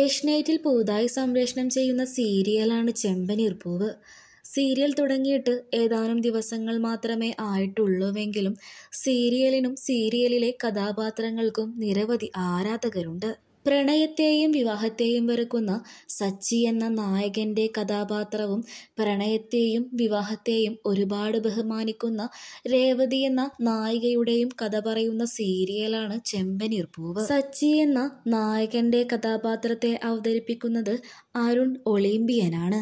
ഏഷ്യനൈറ്റിൽ പുതുതായി സംപ്രേഷണം ചെയ്യുന്ന സീരിയലാണ് പൂവ് സീരിയൽ തുടങ്ങിയിട്ട് ഏതാനും ദിവസങ്ങൾ മാത്രമേ ആയിട്ടുള്ളൂവെങ്കിലും സീരിയലിനും സീരിയലിലെ കഥാപാത്രങ്ങൾക്കും നിരവധി ആരാധകരുണ്ട് പ്രണയത്തെയും വിവാഹത്തെയും വെറുക്കുന്ന സച്ചി എന്ന നായകന്റെ കഥാപാത്രവും പ്രണയത്തെയും വിവാഹത്തെയും ഒരുപാട് ബഹുമാനിക്കുന്ന രേവതി എന്ന നായികയുടെയും കഥ പറയുന്ന സീരിയലാണ് ചെമ്പനീർ പൂവ് സച്ചി എന്ന നായകന്റെ കഥാപാത്രത്തെ അവതരിപ്പിക്കുന്നത് അരുൺ ഒളിമ്പിയനാണ്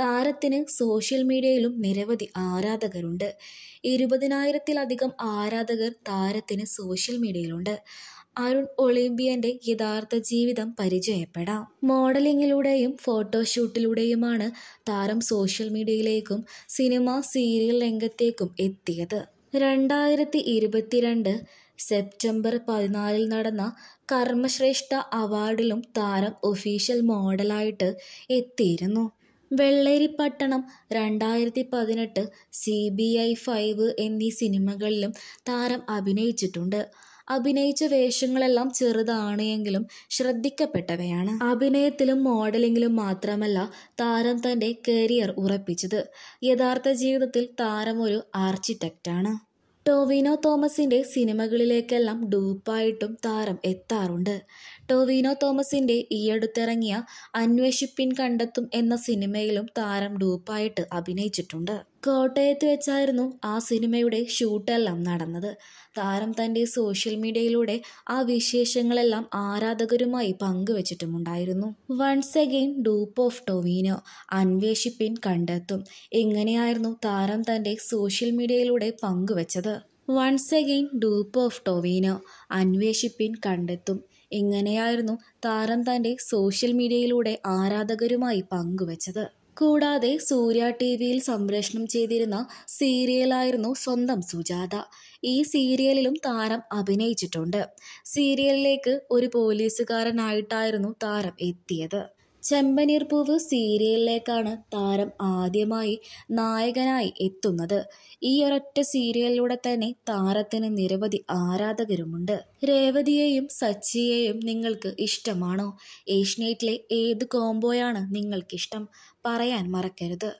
താരത്തിന് സോഷ്യൽ മീഡിയയിലും നിരവധി ആരാധകരുണ്ട് ഇരുപതിനായിരത്തിലധികം ആരാധകർ താരത്തിന് സോഷ്യൽ മീഡിയയിലുണ്ട് അരുൺ ഒളിമ്പിയന്റെ യഥാർത്ഥ ജീവിതം പരിചയപ്പെടാം മോഡലിങ്ങിലൂടെയും ഫോട്ടോഷൂട്ടിലൂടെയുമാണ് താരം സോഷ്യൽ മീഡിയയിലേക്കും സിനിമ സീരിയൽ രംഗത്തേക്കും എത്തിയത് രണ്ടായിരത്തി ഇരുപത്തിരണ്ട് സെപ്റ്റംബർ പതിനാലിൽ നടന്ന കർമ്മശ്രേഷ്ഠ അവാർഡിലും താരം ഒഫീഷ്യൽ മോഡലായിട്ട് എത്തിയിരുന്നു വെള്ളേരിപ്പട്ടണം രണ്ടായിരത്തി പതിനെട്ട് സി ബി ഐ ഫൈവ് എന്നീ സിനിമകളിലും താരം അഭിനയിച്ചിട്ടുണ്ട് അഭിനയിച്ച വേഷങ്ങളെല്ലാം ചെറുതാണ് എങ്കിലും ശ്രദ്ധിക്കപ്പെട്ടവയാണ് അഭിനയത്തിലും മോഡലിംഗിലും മാത്രമല്ല താരം തൻ്റെ കരിയർ ഉറപ്പിച്ചത് യഥാർത്ഥ ജീവിതത്തിൽ താരം ഒരു ആർക്കിടെക്റ്റാണ് ടോവിനോ തോമസിൻ്റെ സിനിമകളിലേക്കെല്ലാം ഡൂപ്പായിട്ടും താരം എത്താറുണ്ട് ടോവിനോ തോമസിൻ്റെ ഈയടുത്തിറങ്ങിയ അന്വേഷിപ്പിൻ കണ്ടെത്തും എന്ന സിനിമയിലും താരം ഡൂപ്പായിട്ട് അഭിനയിച്ചിട്ടുണ്ട് കോട്ടയത്ത് വെച്ചായിരുന്നു ആ സിനിമയുടെ ഷൂട്ടെല്ലാം നടന്നത് താരം തൻ്റെ സോഷ്യൽ മീഡിയയിലൂടെ ആ വിശേഷങ്ങളെല്ലാം ആരാധകരുമായി പങ്കുവച്ചിട്ടുമുണ്ടായിരുന്നു once again dupe of Tovino അന്വേഷിപ്പിൻ കണ്ടെത്തും ഇങ്ങനെയായിരുന്നു താരം തൻ്റെ സോഷ്യൽ മീഡിയയിലൂടെ പങ്കുവച്ചത് once again dupe of Tovino അന്വേഷിപ്പിൻ കണ്ടെത്തും ഇങ്ങനെയായിരുന്നു താരം തൻ്റെ സോഷ്യൽ മീഡിയയിലൂടെ ആരാധകരുമായി പങ്കുവച്ചത് കൂടാതെ സൂര്യ ടി വിയിൽ സംപ്രേഷണം ചെയ്തിരുന്ന സീരിയലായിരുന്നു സ്വന്തം സുജാത ഈ സീരിയലിലും താരം അഭിനയിച്ചിട്ടുണ്ട് സീരിയലിലേക്ക് ഒരു പോലീസുകാരനായിട്ടായിരുന്നു താരം എത്തിയത് ചെമ്പനീർപ്പൂവ് സീരിയലിലേക്കാണ് താരം ആദ്യമായി നായകനായി എത്തുന്നത് ഈ ഒരൊറ്റ സീരിയലിലൂടെ തന്നെ താരത്തിന് നിരവധി ആരാധകരുമുണ്ട് രേവതിയെയും സച്ചിയെയും നിങ്ങൾക്ക് ഇഷ്ടമാണോ ഏഷ്യനേറ്റിലെ ഏത് കോംബോയാണ് നിങ്ങൾക്കിഷ്ടം പറയാൻ മറക്കരുത്